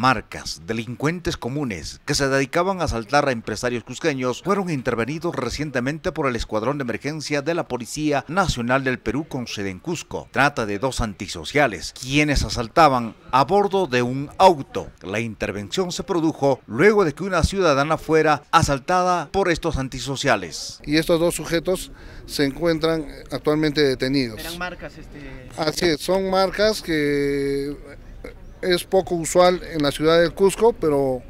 marcas, delincuentes comunes que se dedicaban a asaltar a empresarios cusqueños fueron intervenidos recientemente por el Escuadrón de Emergencia de la Policía Nacional del Perú con sede en Cusco. Trata de dos antisociales, quienes asaltaban a bordo de un auto. La intervención se produjo luego de que una ciudadana fuera asaltada por estos antisociales. Y estos dos sujetos se encuentran actualmente detenidos. ¿Eran marcas? Este, Así es, son marcas que es poco usual en la ciudad de Cusco, pero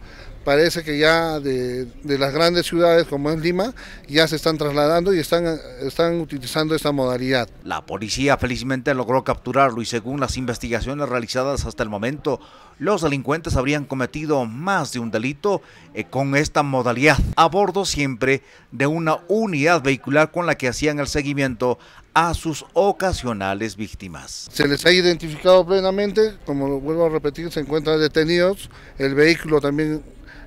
parece que ya de, las grandes ciudades como es Lima ya se están trasladando y están, están utilizando esta modalidad. La policía felizmente logró capturarlo y según las investigaciones realizadas hasta el momento, los delincuentes habrían cometido más de un delito eh, con esta modalidad, a bordo siempre de una unidad vehicular con la que hacían el seguimiento a sus ocasionales víctimas. Se les ha identificado plenamente, como vuelvo a repetir, se encuentran detenidos, el vehículo también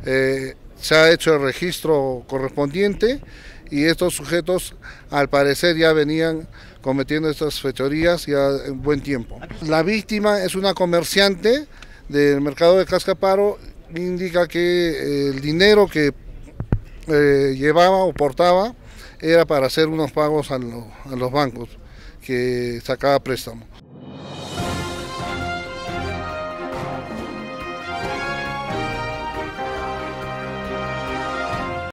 eh, se ha hecho el registro correspondiente y estos sujetos al parecer ya venían cometiendo estas fechorías ya en buen tiempo. La víctima es una comerciante del mercado de Cascaparo, indica que eh, el dinero que eh, llevaba o portaba era para hacer unos pagos a, a los bancos que sacaba préstamo.